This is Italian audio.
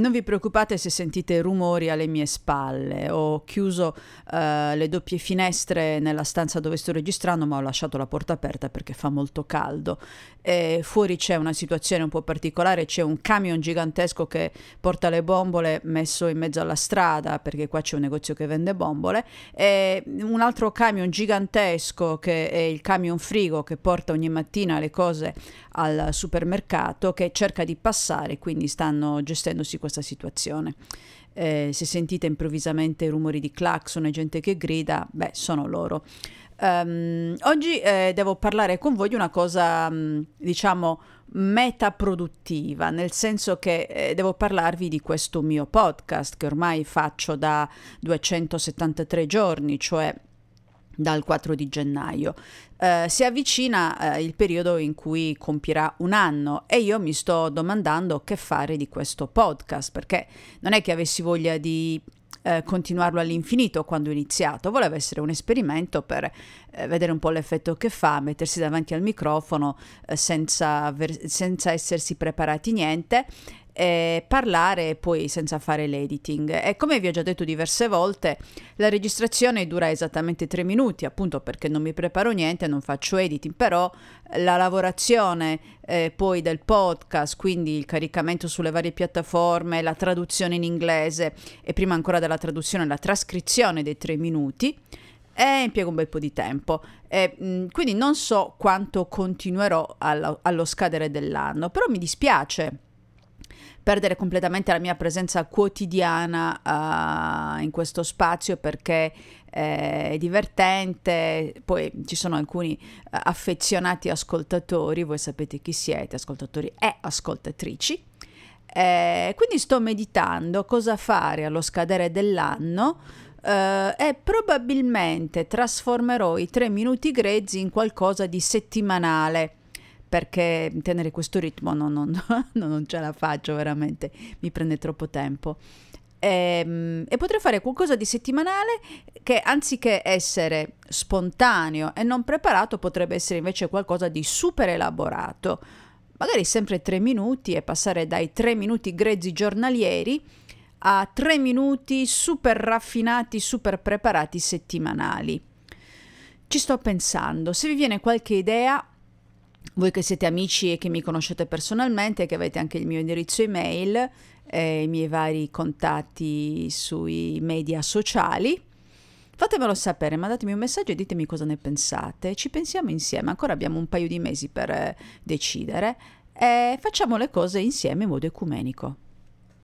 Non vi preoccupate se sentite rumori alle mie spalle. Ho chiuso eh, le doppie finestre nella stanza dove sto registrando, ma ho lasciato la porta aperta perché fa molto caldo. E fuori c'è una situazione un po' particolare, c'è un camion gigantesco che porta le bombole messo in mezzo alla strada, perché qua c'è un negozio che vende bombole, e un altro camion gigantesco che è il camion frigo che porta ogni mattina le cose al supermercato che cerca di passare, quindi stanno gestendosi questa situazione. Eh, se sentite improvvisamente rumori di clacson e gente che grida, beh, sono loro. Um, oggi eh, devo parlare con voi di una cosa, um, diciamo, metaproduttiva, nel senso che eh, devo parlarvi di questo mio podcast che ormai faccio da 273 giorni, cioè dal 4 di gennaio. Eh, si avvicina eh, il periodo in cui compirà un anno e io mi sto domandando che fare di questo podcast perché non è che avessi voglia di eh, continuarlo all'infinito quando ho iniziato, voleva essere un esperimento per eh, vedere un po' l'effetto che fa, mettersi davanti al microfono eh, senza, ver- senza essersi preparati niente eh, parlare poi senza fare l'editing. E come vi ho già detto diverse volte, la registrazione dura esattamente tre minuti, appunto perché non mi preparo niente, non faccio editing, però la lavorazione eh, poi del podcast, quindi il caricamento sulle varie piattaforme, la traduzione in inglese e prima ancora della traduzione la trascrizione dei tre minuti e impiego un bel po' di tempo. E, mh, mm, quindi non so quanto continuerò allo, allo scadere dell'anno, però mi dispiace perdere completamente la mia presenza quotidiana uh, in questo spazio perché eh, è divertente, poi ci sono alcuni eh, affezionati ascoltatori, voi sapete chi siete, ascoltatori e ascoltatrici. Eh, quindi sto meditando cosa fare allo scadere dell'anno. Uh, e probabilmente trasformerò i tre minuti grezzi in qualcosa di settimanale perché tenere questo ritmo non, non, non ce la faccio veramente, mi prende troppo tempo. E, ehm, e, potrei fare qualcosa di settimanale che anziché essere spontaneo e non preparato potrebbe essere invece qualcosa di super elaborato, magari sempre tre minuti e passare dai tre minuti grezzi giornalieri a tre minuti super raffinati, super preparati settimanali. Ci sto pensando, se vi viene qualche idea voi che siete amici e che mi conoscete personalmente, che avete anche il mio indirizzo email, eh, i miei vari contatti sui media sociali, fatemelo sapere, mandatemi un messaggio e ditemi cosa ne pensate. Ci pensiamo insieme, ancora abbiamo un paio di mesi per eh, decidere e facciamo le cose insieme in modo ecumenico.